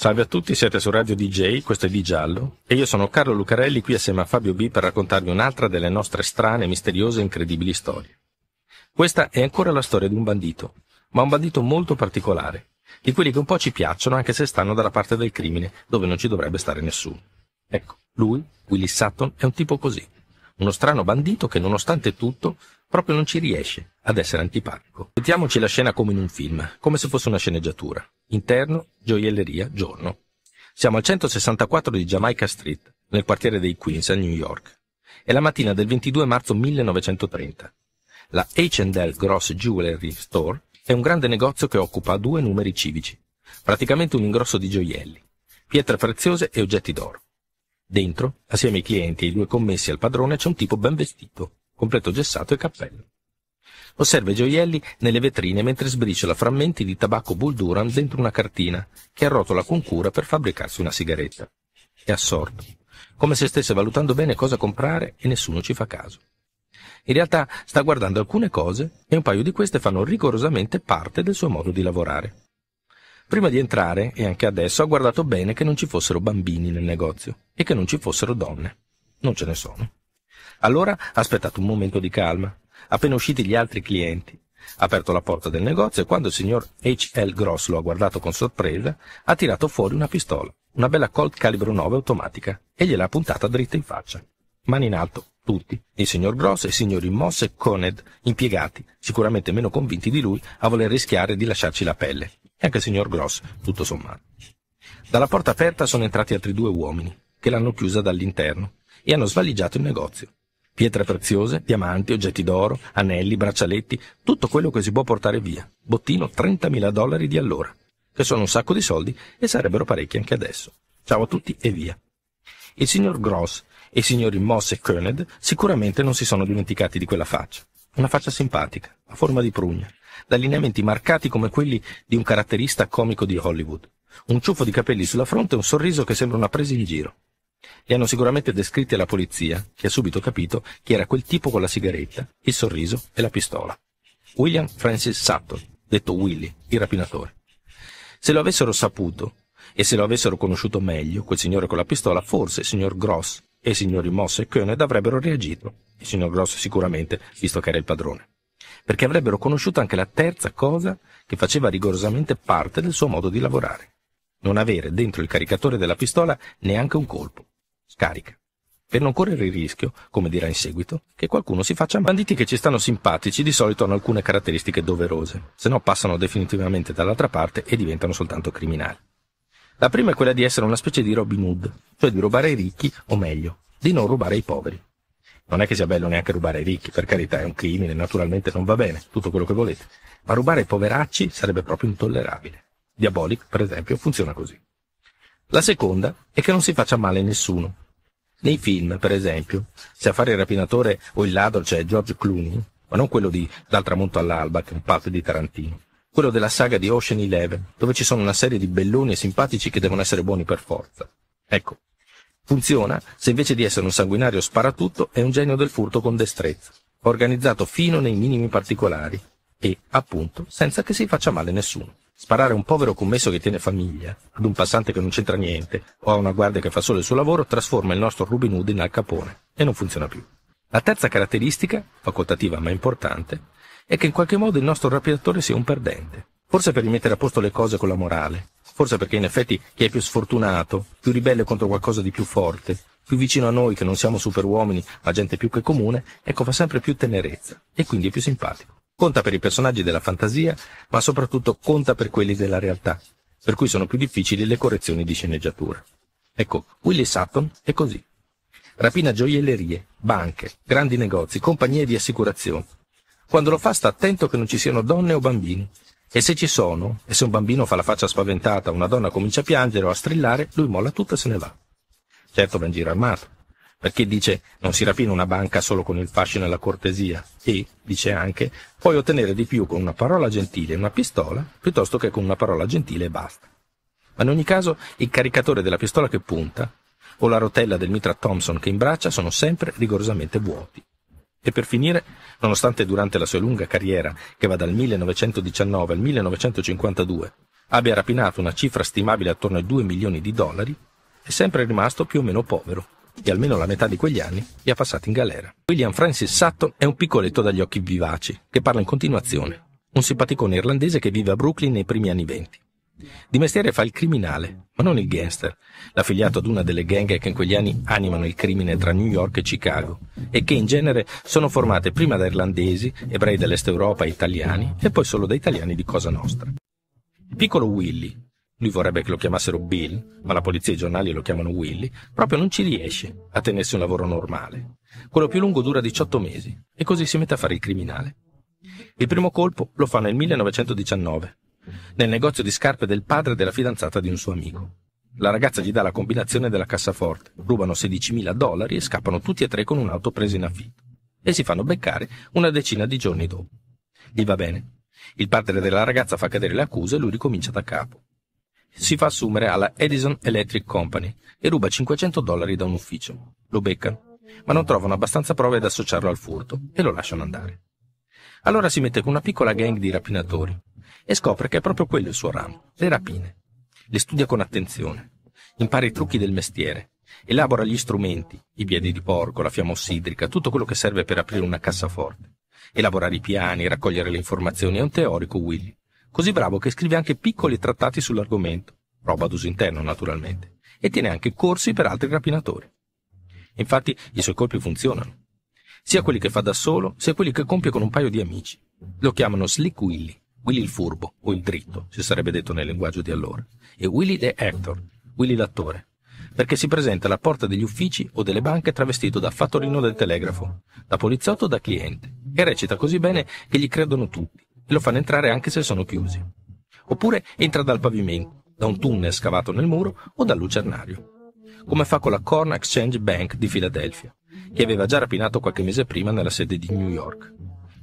Salve a tutti, siete su Radio DJ, questo è Di Giallo e io sono Carlo Lucarelli qui assieme a Fabio B per raccontarvi un'altra delle nostre strane, misteriose e incredibili storie. Questa è ancora la storia di un bandito, ma un bandito molto particolare, di quelli che un po' ci piacciono anche se stanno dalla parte del crimine, dove non ci dovrebbe stare nessuno. Ecco, lui, Willis Sutton, è un tipo così, uno strano bandito che nonostante tutto proprio non ci riesce ad essere antipatico. Mettiamoci la scena come in un film, come se fosse una sceneggiatura. Interno, gioielleria, giorno. Siamo al 164 di Jamaica Street, nel quartiere dei Queens, a New York. È la mattina del 22 marzo 1930. La H&L Gross Jewelry Store è un grande negozio che occupa due numeri civici, praticamente un ingrosso di gioielli, pietre preziose e oggetti d'oro. Dentro, assieme ai clienti e ai due commessi al padrone, c'è un tipo ben vestito, completo gessato e cappello. Osserva i gioielli nelle vetrine mentre sbriciola frammenti di tabacco Bull Durham dentro una cartina che arrotola con cura per fabbricarsi una sigaretta. È assorto, come se stesse valutando bene cosa comprare e nessuno ci fa caso. In realtà sta guardando alcune cose e un paio di queste fanno rigorosamente parte del suo modo di lavorare. Prima di entrare, e anche adesso, ha guardato bene che non ci fossero bambini nel negozio e che non ci fossero donne. Non ce ne sono. Allora ha aspettato un momento di calma, Appena usciti gli altri clienti, ha aperto la porta del negozio e quando il signor H.L. Gross lo ha guardato con sorpresa, ha tirato fuori una pistola, una bella Colt calibro 9 automatica, e gliel'ha puntata dritta in faccia. Mani in alto, tutti, il signor Gross e i signori Moss e Coned, impiegati, sicuramente meno convinti di lui a voler rischiare di lasciarci la pelle. E anche il signor Gross, tutto sommato. Dalla porta aperta sono entrati altri due uomini, che l'hanno chiusa dall'interno, e hanno svaligiato il negozio pietre preziose, diamanti, oggetti d'oro, anelli, braccialetti, tutto quello che si può portare via. Bottino 30.000 dollari di allora, che sono un sacco di soldi e sarebbero parecchi anche adesso. Ciao a tutti e via. Il signor Gross e i signori Moss e Koenig sicuramente non si sono dimenticati di quella faccia. Una faccia simpatica, a forma di prugna, da lineamenti marcati come quelli di un caratterista comico di Hollywood. Un ciuffo di capelli sulla fronte e un sorriso che sembra una presa in giro. Li hanno sicuramente descritti alla polizia, che ha subito capito chi era quel tipo con la sigaretta, il sorriso e la pistola. William Francis Sutton, detto Willy, il rapinatore. Se lo avessero saputo, e se lo avessero conosciuto meglio, quel signore con la pistola, forse il signor Gross e i signori Moss e Koenig avrebbero reagito. Il signor Gross sicuramente, visto che era il padrone. Perché avrebbero conosciuto anche la terza cosa che faceva rigorosamente parte del suo modo di lavorare. Non avere dentro il caricatore della pistola neanche un colpo. Scarica. Per non correre il rischio, come dirà in seguito, che qualcuno si faccia male. Banditi che ci stanno simpatici di solito hanno alcune caratteristiche doverose, se no passano definitivamente dall'altra parte e diventano soltanto criminali. La prima è quella di essere una specie di Robin Hood, cioè di rubare ai ricchi, o meglio, di non rubare ai poveri. Non è che sia bello neanche rubare ai ricchi, per carità, è un crimine, naturalmente non va bene, tutto quello che volete. Ma rubare ai poveracci sarebbe proprio intollerabile. Diabolic, per esempio, funziona così. La seconda è che non si faccia male a nessuno. Nei film, per esempio, se a fare il rapinatore o il ladro c'è George Clooney, ma non quello di Dal tramonto all'alba, che è un patto di Tarantino, quello della saga di Ocean Eleven, dove ci sono una serie di belloni e simpatici che devono essere buoni per forza. Ecco, funziona se invece di essere un sanguinario sparatutto è un genio del furto con destrezza, organizzato fino nei minimi particolari e, appunto, senza che si faccia male nessuno. Sparare un povero commesso che tiene famiglia, ad un passante che non c'entra niente, o a una guardia che fa solo il suo lavoro, trasforma il nostro Robin Hood in Al Capone e non funziona più. La terza caratteristica, facoltativa ma importante, è che in qualche modo il nostro rapinatore sia un perdente. Forse per rimettere a posto le cose con la morale, forse perché in effetti chi è più sfortunato, più ribelle contro qualcosa di più forte, più vicino a noi che non siamo superuomini ma gente più che comune, ecco fa sempre più tenerezza e quindi è più simpatico. Conta per i personaggi della fantasia, ma soprattutto conta per quelli della realtà, per cui sono più difficili le correzioni di sceneggiatura. Ecco, Willy Sutton è così. Rapina gioiellerie, banche, grandi negozi, compagnie di assicurazione. Quando lo fa sta attento che non ci siano donne o bambini. E se ci sono, e se un bambino fa la faccia spaventata, una donna comincia a piangere o a strillare, lui molla tutto e se ne va. Certo va in giro armato perché dice non si rapina una banca solo con il fascino e la cortesia e, dice anche, puoi ottenere di più con una parola gentile e una pistola piuttosto che con una parola gentile e basta. Ma in ogni caso il caricatore della pistola che punta o la rotella del mitra Thompson che imbraccia sono sempre rigorosamente vuoti. E per finire, nonostante durante la sua lunga carriera, che va dal 1919 al 1952, abbia rapinato una cifra stimabile attorno ai 2 milioni di dollari, è sempre rimasto più o meno povero e almeno la metà di quegli anni li ha passati in galera. William Francis Sutton è un piccoletto dagli occhi vivaci, che parla in continuazione, un simpaticone irlandese che vive a Brooklyn nei primi anni venti. Di mestiere fa il criminale, ma non il gangster, l'affiliato ad una delle gang che in quegli anni animano il crimine tra New York e Chicago, e che in genere sono formate prima da irlandesi, ebrei dell'est Europa e italiani, e poi solo da italiani di Cosa Nostra. Piccolo Willy, lui vorrebbe che lo chiamassero Bill, ma la polizia e i giornali lo chiamano Willy, proprio non ci riesce a tenersi un lavoro normale. Quello più lungo dura 18 mesi e così si mette a fare il criminale. Il primo colpo lo fa nel 1919, nel negozio di scarpe del padre della fidanzata di un suo amico. La ragazza gli dà la combinazione della cassaforte, rubano 16.000 dollari e scappano tutti e tre con un'auto presa in affitto. E si fanno beccare una decina di giorni dopo. Gli va bene. Il padre della ragazza fa cadere le accuse e lui ricomincia da capo si fa assumere alla Edison Electric Company e ruba 500 dollari da un ufficio. Lo beccano, ma non trovano abbastanza prove ad associarlo al furto e lo lasciano andare. Allora si mette con una piccola gang di rapinatori e scopre che è proprio quello il suo ramo, le rapine. Le studia con attenzione, impara i trucchi del mestiere, elabora gli strumenti, i piedi di porco, la fiamma ossidrica, tutto quello che serve per aprire una cassaforte. Elaborare i piani, raccogliere le informazioni è un teorico Willy così bravo che scrive anche piccoli trattati sull'argomento, roba ad uso interno naturalmente, e tiene anche corsi per altri rapinatori. Infatti i suoi colpi funzionano, sia quelli che fa da solo, sia quelli che compie con un paio di amici. Lo chiamano Slick Willy, Willy il furbo, o il dritto, si sarebbe detto nel linguaggio di allora, e Willy the actor, Willy l'attore, perché si presenta alla porta degli uffici o delle banche travestito da fattorino del telegrafo, da poliziotto o da cliente, e recita così bene che gli credono tutti, e lo fanno entrare anche se sono chiusi. Oppure entra dal pavimento, da un tunnel scavato nel muro o dal lucernario, come fa con la Corn Exchange Bank di Filadelfia, che aveva già rapinato qualche mese prima nella sede di New York.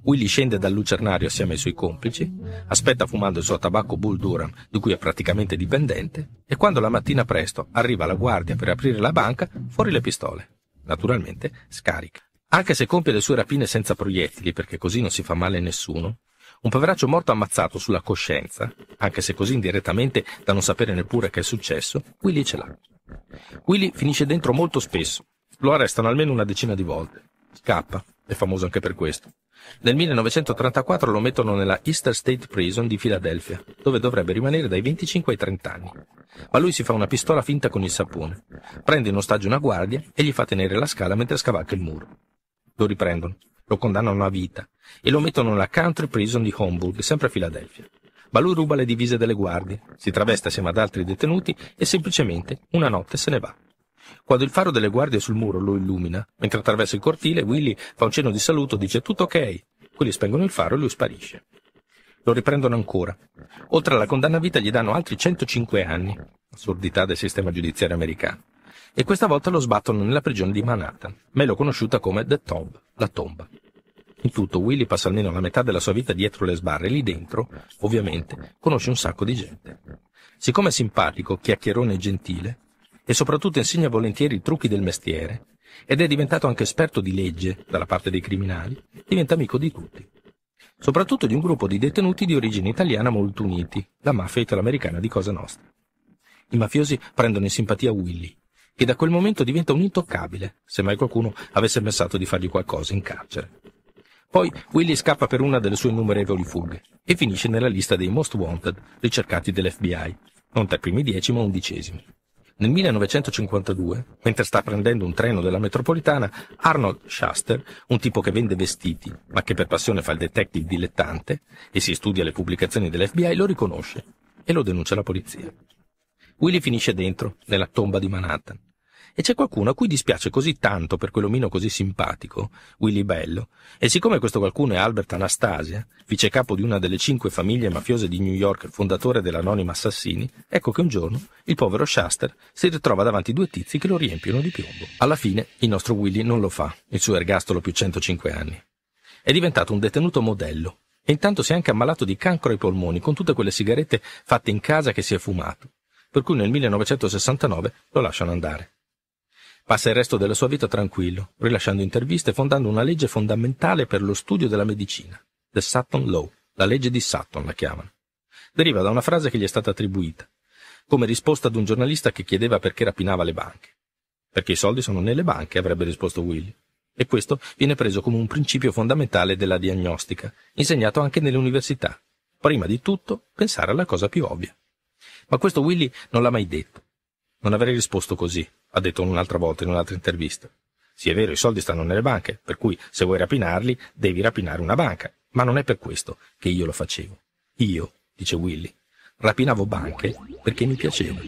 Willy scende dal lucernario assieme ai suoi complici, aspetta fumando il suo tabacco Bull Durham, di cui è praticamente dipendente, e quando la mattina presto arriva la guardia per aprire la banca, fuori le pistole. Naturalmente scarica. Anche se compie le sue rapine senza proiettili, perché così non si fa male a nessuno, un poveraccio morto ammazzato sulla coscienza, anche se così indirettamente da non sapere neppure che è successo, Willy ce l'ha. Willy finisce dentro molto spesso. Lo arrestano almeno una decina di volte. Scappa, è famoso anche per questo. Nel 1934 lo mettono nella Easter State Prison di Philadelphia, dove dovrebbe rimanere dai 25 ai 30 anni. Ma lui si fa una pistola finta con il sapone, prende in ostaggio una guardia e gli fa tenere la scala mentre scavalca il muro. Lo riprendono lo condannano a vita e lo mettono nella country prison di Homburg, sempre a Filadelfia. Ma lui ruba le divise delle guardie, si travesta assieme ad altri detenuti e semplicemente una notte se ne va. Quando il faro delle guardie sul muro lo illumina, mentre attraversa il cortile, Willy fa un cenno di saluto, dice tutto ok. Quelli spengono il faro e lui sparisce. Lo riprendono ancora. Oltre alla condanna a vita gli danno altri 105 anni, assurdità del sistema giudiziario americano e questa volta lo sbattono nella prigione di Manhattan, meglio conosciuta come The Tomb, la tomba. In tutto Willy passa almeno la metà della sua vita dietro le sbarre e lì dentro, ovviamente, conosce un sacco di gente. Siccome è simpatico, chiacchierone e gentile, e soprattutto insegna volentieri i trucchi del mestiere, ed è diventato anche esperto di legge dalla parte dei criminali, diventa amico di tutti. Soprattutto di un gruppo di detenuti di origine italiana molto uniti, la mafia italoamericana di Cosa Nostra. I mafiosi prendono in simpatia Willy, e da quel momento diventa un intoccabile, se mai qualcuno avesse pensato di fargli qualcosa in carcere. Poi Willy scappa per una delle sue innumerevoli fughe e finisce nella lista dei most wanted ricercati dell'FBI, non tra i primi dieci ma undicesimi. Nel 1952, mentre sta prendendo un treno della metropolitana, Arnold Shuster, un tipo che vende vestiti, ma che per passione fa il detective dilettante e si studia le pubblicazioni dell'FBI, lo riconosce e lo denuncia alla polizia. Willy finisce dentro, nella tomba di Manhattan. E c'è qualcuno a cui dispiace così tanto per quell'omino così simpatico, Willy Bello, e siccome questo qualcuno è Albert Anastasia, vice capo di una delle cinque famiglie mafiose di New York, fondatore dell'Anonima Assassini, ecco che un giorno il povero Shuster si ritrova davanti due tizi che lo riempiono di piombo. Alla fine il nostro Willy non lo fa, il suo ergastolo più 105 anni. È diventato un detenuto modello, e intanto si è anche ammalato di cancro ai polmoni con tutte quelle sigarette fatte in casa che si è fumato per cui nel 1969 lo lasciano andare. Passa il resto della sua vita tranquillo, rilasciando interviste e fondando una legge fondamentale per lo studio della medicina, The Sutton Law, la legge di Sutton la chiamano. Deriva da una frase che gli è stata attribuita, come risposta ad un giornalista che chiedeva perché rapinava le banche. Perché i soldi sono nelle banche, avrebbe risposto Willy. E questo viene preso come un principio fondamentale della diagnostica, insegnato anche nelle università. Prima di tutto, pensare alla cosa più ovvia. Ma questo Willy non l'ha mai detto. Non avrei risposto così, ha detto un'altra volta in un'altra intervista. Sì, è vero, i soldi stanno nelle banche, per cui se vuoi rapinarli, devi rapinare una banca. Ma non è per questo che io lo facevo. Io, dice Willy, rapinavo banche perché mi piaceva.